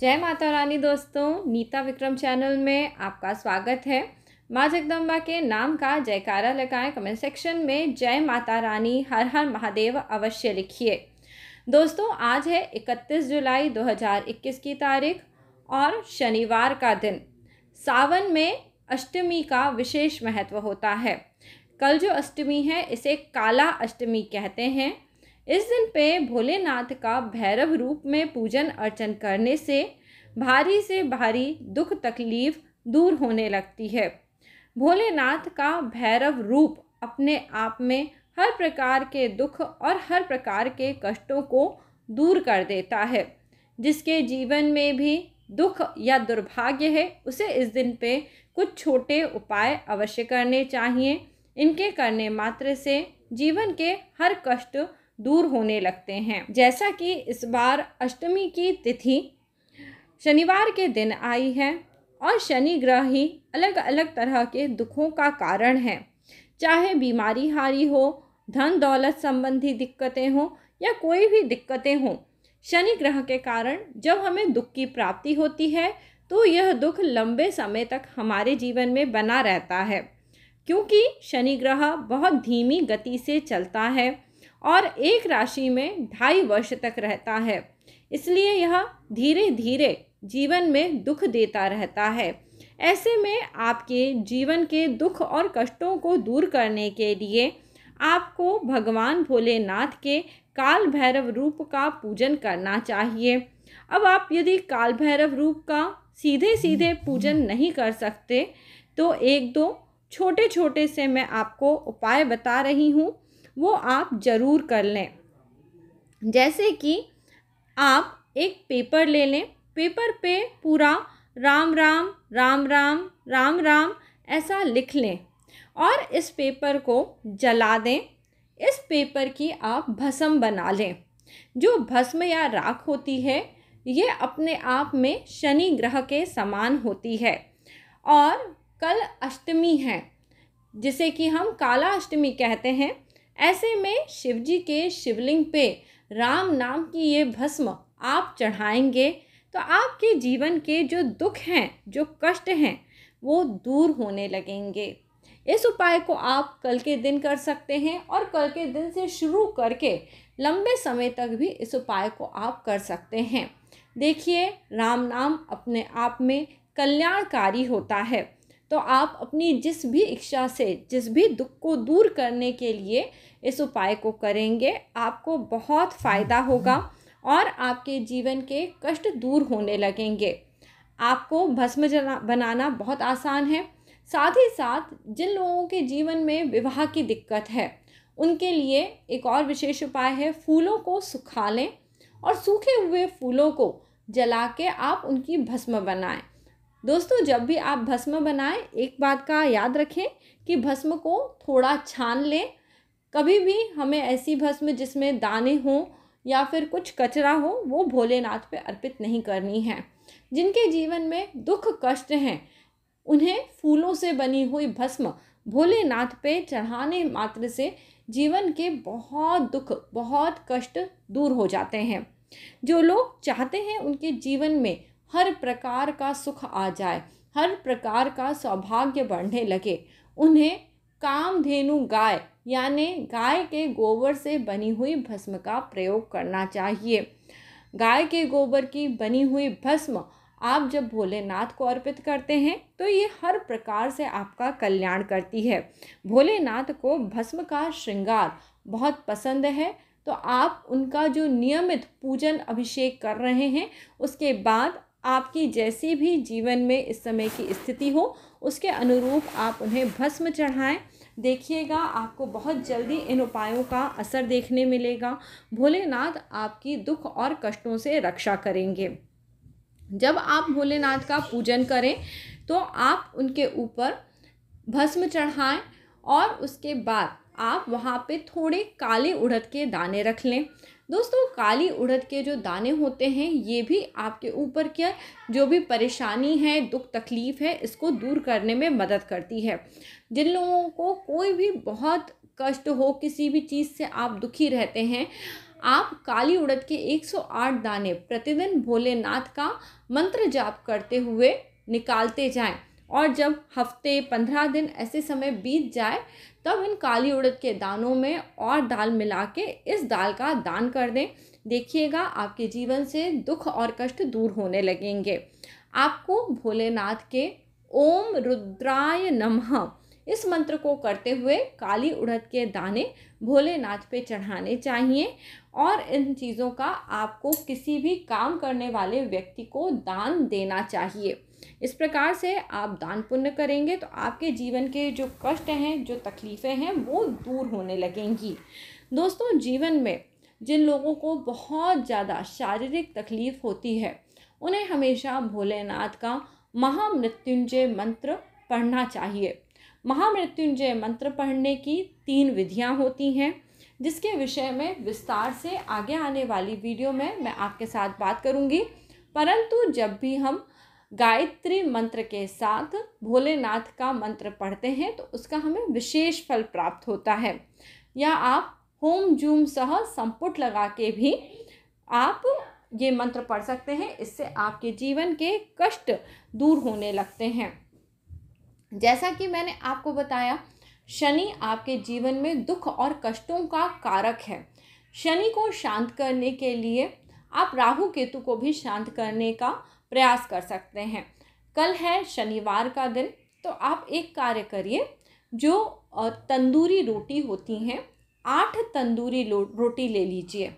जय माता रानी दोस्तों नीता विक्रम चैनल में आपका स्वागत है माँ जगदम्बा के नाम का जयकारा लगाएं कमेंट सेक्शन में जय माता रानी हर हर महादेव अवश्य लिखिए दोस्तों आज है 31 जुलाई 2021 की तारीख और शनिवार का दिन सावन में अष्टमी का विशेष महत्व होता है कल जो अष्टमी है इसे काला अष्टमी कहते हैं इस दिन पे भोलेनाथ का भैरव रूप में पूजन अर्चन करने से भारी से भारी दुख तकलीफ दूर होने लगती है भोलेनाथ का भैरव रूप अपने आप में हर प्रकार के दुख और हर प्रकार के कष्टों को दूर कर देता है जिसके जीवन में भी दुख या दुर्भाग्य है उसे इस दिन पे कुछ छोटे उपाय अवश्य करने चाहिए इनके करने मात्र से जीवन के हर कष्ट दूर होने लगते हैं जैसा कि इस बार अष्टमी की तिथि शनिवार के दिन आई है और शनि ग्रह ही अलग अलग तरह के दुखों का कारण है चाहे बीमारी हारी हो धन दौलत संबंधी दिक्कतें हों या कोई भी दिक्कतें हों शनि ग्रह के कारण जब हमें दुख की प्राप्ति होती है तो यह दुख लंबे समय तक हमारे जीवन में बना रहता है क्योंकि शनि ग्रह बहुत धीमी गति से चलता है और एक राशि में ढाई वर्ष तक रहता है इसलिए यह धीरे धीरे जीवन में दुख देता रहता है ऐसे में आपके जीवन के दुख और कष्टों को दूर करने के लिए आपको भगवान भोलेनाथ के काल भैरव रूप का पूजन करना चाहिए अब आप यदि काल भैरव रूप का सीधे सीधे पूजन नहीं कर सकते तो एक दो छोटे छोटे से मैं आपको उपाय बता रही हूँ वो आप ज़रूर कर लें जैसे कि आप एक पेपर ले लें पेपर पे पूरा राम राम राम राम राम राम ऐसा लिख लें और इस पेपर को जला दें इस पेपर की आप भस्म बना लें जो भस्म या राख होती है ये अपने आप में शनि ग्रह के समान होती है और कल अष्टमी है जिसे कि हम काला अष्टमी कहते हैं ऐसे में शिवजी के शिवलिंग पे राम नाम की ये भस्म आप चढ़ाएंगे तो आपके जीवन के जो दुख हैं जो कष्ट हैं वो दूर होने लगेंगे इस उपाय को आप कल के दिन कर सकते हैं और कल के दिन से शुरू करके लंबे समय तक भी इस उपाय को आप कर सकते हैं देखिए राम नाम अपने आप में कल्याणकारी होता है तो आप अपनी जिस भी इच्छा से जिस भी दुख को दूर करने के लिए इस उपाय को करेंगे आपको बहुत फ़ायदा होगा और आपके जीवन के कष्ट दूर होने लगेंगे आपको भस्म बनाना बहुत आसान है साथ ही साथ जिन लोगों के जीवन में विवाह की दिक्कत है उनके लिए एक और विशेष उपाय है फूलों को सुखा लें और सूखे हुए फूलों को जला के आप उनकी भस्म बनाएं दोस्तों जब भी आप भस्म बनाएं एक बात का याद रखें कि भस्म को थोड़ा छान लें कभी भी हमें ऐसी भस्म जिसमें दाने हों या फिर कुछ कचरा हो वो भोलेनाथ पे अर्पित नहीं करनी है जिनके जीवन में दुख कष्ट हैं उन्हें फूलों से बनी हुई भस्म भोलेनाथ पे चढ़ाने मात्र से जीवन के बहुत दुख बहुत कष्ट दूर हो जाते हैं जो लोग चाहते हैं उनके जीवन में हर प्रकार का सुख आ जाए हर प्रकार का सौभाग्य बढ़ने लगे उन्हें कामधेनु गाय यानि गाय के गोबर से बनी हुई भस्म का प्रयोग करना चाहिए गाय के गोबर की बनी हुई भस्म आप जब भोलेनाथ को अर्पित करते हैं तो ये हर प्रकार से आपका कल्याण करती है भोलेनाथ को भस्म का श्रृंगार बहुत पसंद है तो आप उनका जो नियमित पूजन अभिषेक कर रहे हैं उसके बाद आपकी जैसी भी जीवन में इस समय की स्थिति हो उसके अनुरूप आप उन्हें भस्म चढ़ाएं देखिएगा आपको बहुत जल्दी इन उपायों का असर देखने मिलेगा भोलेनाथ आपकी दुख और कष्टों से रक्षा करेंगे जब आप भोलेनाथ का पूजन करें तो आप उनके ऊपर भस्म चढ़ाएं और उसके बाद आप वहाँ पे थोड़े काले उड़द के दाने रख लें दोस्तों काली उड़द के जो दाने होते हैं ये भी आपके ऊपर क्या जो भी परेशानी है दुख तकलीफ़ है इसको दूर करने में मदद करती है जिन लोगों को कोई भी बहुत कष्ट हो किसी भी चीज़ से आप दुखी रहते हैं आप काली उड़द के 108 दाने प्रतिदिन भोलेनाथ का मंत्र जाप करते हुए निकालते जाएं और जब हफ्ते पंद्रह दिन ऐसे समय बीत जाए तब इन काली उड़द के दानों में और दाल मिला के इस दाल का दान कर दें देखिएगा आपके जीवन से दुख और कष्ट दूर होने लगेंगे आपको भोलेनाथ के ओम रुद्राय नमः इस मंत्र को करते हुए काली उड़द के दाने भोलेनाथ पे चढ़ाने चाहिए और इन चीज़ों का आपको किसी भी काम करने वाले व्यक्ति को दान देना चाहिए इस प्रकार से आप दान पुण्य करेंगे तो आपके जीवन के जो कष्ट हैं जो तकलीफ़ें हैं वो दूर होने लगेंगी दोस्तों जीवन में जिन लोगों को बहुत ज़्यादा शारीरिक तकलीफ़ होती है उन्हें हमेशा भोलेनाथ का महामृत्युंजय मंत्र पढ़ना चाहिए महामृत्युंजय मंत्र पढ़ने की तीन विधियाँ होती हैं जिसके विषय में विस्तार से आगे आने वाली वीडियो में मैं आपके साथ बात करूँगी परंतु जब भी हम गायत्री मंत्र के साथ भोलेनाथ का मंत्र पढ़ते हैं तो उसका हमें विशेष फल प्राप्त होता है या आप होम जूम सह संपुट लगा के भी आप ये मंत्र पढ़ सकते हैं इससे आपके जीवन के कष्ट दूर होने लगते हैं जैसा कि मैंने आपको बताया शनि आपके जीवन में दुख और कष्टों का कारक है शनि को शांत करने के लिए आप राहु केतु को भी शांत करने का प्रयास कर सकते हैं कल है शनिवार का दिन तो आप एक कार्य करिए जो तंदूरी रोटी होती हैं आठ तंदूरी रोटी ले लीजिए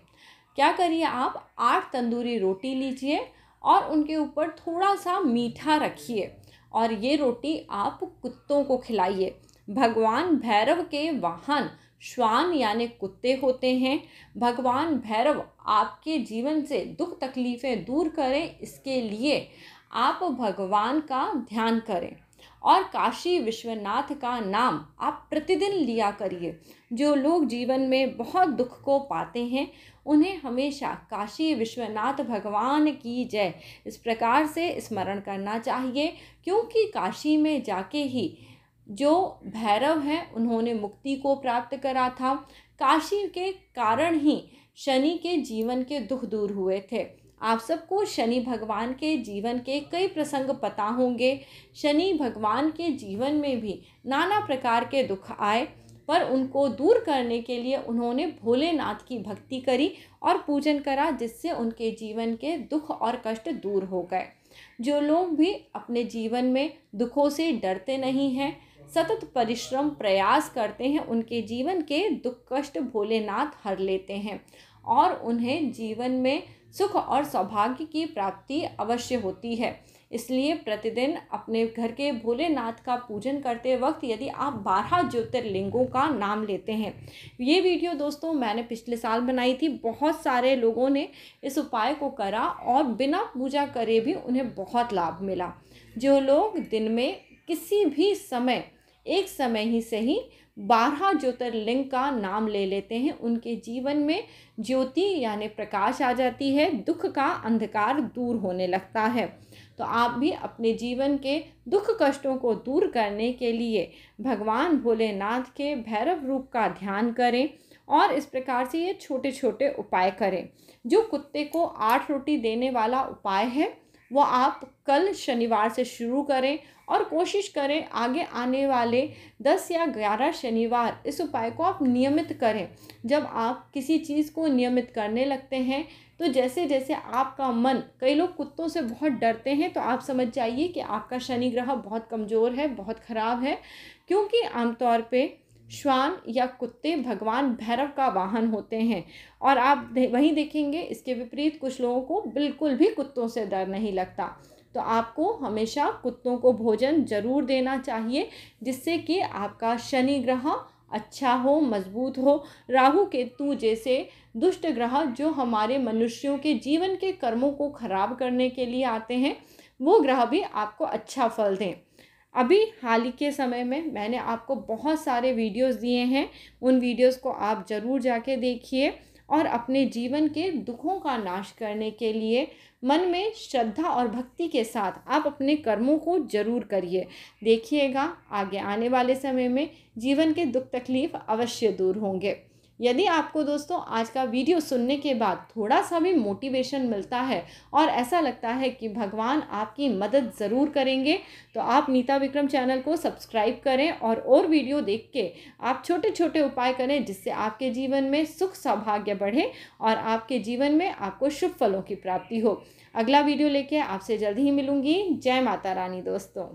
क्या करिए आप आठ तंदूरी रोटी लीजिए और उनके ऊपर थोड़ा सा मीठा रखिए और ये रोटी आप कुत्तों को खिलाइए भगवान भैरव के वाहन श्वान यानी कुत्ते होते हैं भगवान भैरव आपके जीवन से दुख तकलीफ़ें दूर करें इसके लिए आप भगवान का ध्यान करें और काशी विश्वनाथ का नाम आप प्रतिदिन लिया करिए जो लोग जीवन में बहुत दुख को पाते हैं उन्हें हमेशा काशी विश्वनाथ भगवान की जय इस प्रकार से स्मरण करना चाहिए क्योंकि काशी में जाके ही जो भैरव हैं उन्होंने मुक्ति को प्राप्त करा था काशी के कारण ही शनि के जीवन के दुख दूर हुए थे आप सबको शनि भगवान के जीवन के कई प्रसंग पता होंगे शनि भगवान के जीवन में भी नाना प्रकार के दुख आए पर उनको दूर करने के लिए उन्होंने भोलेनाथ की भक्ति करी और पूजन करा जिससे उनके जीवन के दुख और कष्ट दूर हो गए जो लोग भी अपने जीवन में दुखों से डरते नहीं हैं सतत परिश्रम प्रयास करते हैं उनके जीवन के दुख कष्ट भोलेनाथ हर लेते हैं और उन्हें जीवन में सुख और सौभाग्य की प्राप्ति अवश्य होती है इसलिए प्रतिदिन अपने घर के भोलेनाथ का पूजन करते वक्त यदि आप बारह ज्योतिर्लिंगों का नाम लेते हैं ये वीडियो दोस्तों मैंने पिछले साल बनाई थी बहुत सारे लोगों ने इस उपाय को करा और बिना पूजा करे भी उन्हें बहुत लाभ मिला जो लोग दिन में किसी भी समय एक समय ही सही बारह ज्योतिर्लिंग का नाम ले लेते हैं उनके जीवन में ज्योति यानी प्रकाश आ जाती है दुख का अंधकार दूर होने लगता है तो आप भी अपने जीवन के दुख कष्टों को दूर करने के लिए भगवान भोलेनाथ के भैरव रूप का ध्यान करें और इस प्रकार से ये छोटे छोटे उपाय करें जो कुत्ते को आठ रोटी देने वाला उपाय है वो आप कल शनिवार से शुरू करें और कोशिश करें आगे आने वाले दस या ग्यारह शनिवार इस उपाय को आप नियमित करें जब आप किसी चीज़ को नियमित करने लगते हैं तो जैसे जैसे आपका मन कई लोग कुत्तों से बहुत डरते हैं तो आप समझ जाइए कि आपका शनि ग्रह बहुत कमज़ोर है बहुत ख़राब है क्योंकि आमतौर पर श्वान या कुत्ते भगवान भैरव का वाहन होते हैं और आप दे, वहीं देखेंगे इसके विपरीत कुछ लोगों को बिल्कुल भी कुत्तों से डर नहीं लगता तो आपको हमेशा कुत्तों को भोजन ज़रूर देना चाहिए जिससे कि आपका शनि ग्रह अच्छा हो मजबूत हो राहु केतु जैसे दुष्ट ग्रह जो हमारे मनुष्यों के जीवन के कर्मों को खराब करने के लिए आते हैं वो ग्रह भी आपको अच्छा फल दें अभी हाल ही के समय में मैंने आपको बहुत सारे वीडियोस दिए हैं उन वीडियोस को आप ज़रूर जाके देखिए और अपने जीवन के दुखों का नाश करने के लिए मन में श्रद्धा और भक्ति के साथ आप अपने कर्मों को जरूर करिए देखिएगा आगे आने वाले समय में जीवन के दुख तकलीफ़ अवश्य दूर होंगे यदि आपको दोस्तों आज का वीडियो सुनने के बाद थोड़ा सा भी मोटिवेशन मिलता है और ऐसा लगता है कि भगवान आपकी मदद ज़रूर करेंगे तो आप नीता विक्रम चैनल को सब्सक्राइब करें और और वीडियो देख के आप छोटे छोटे उपाय करें जिससे आपके जीवन में सुख सौभाग्य बढ़े और आपके जीवन में आपको शुभ फलों की प्राप्ति हो अगला वीडियो लेके आपसे जल्द ही मिलूंगी जय माता रानी दोस्तों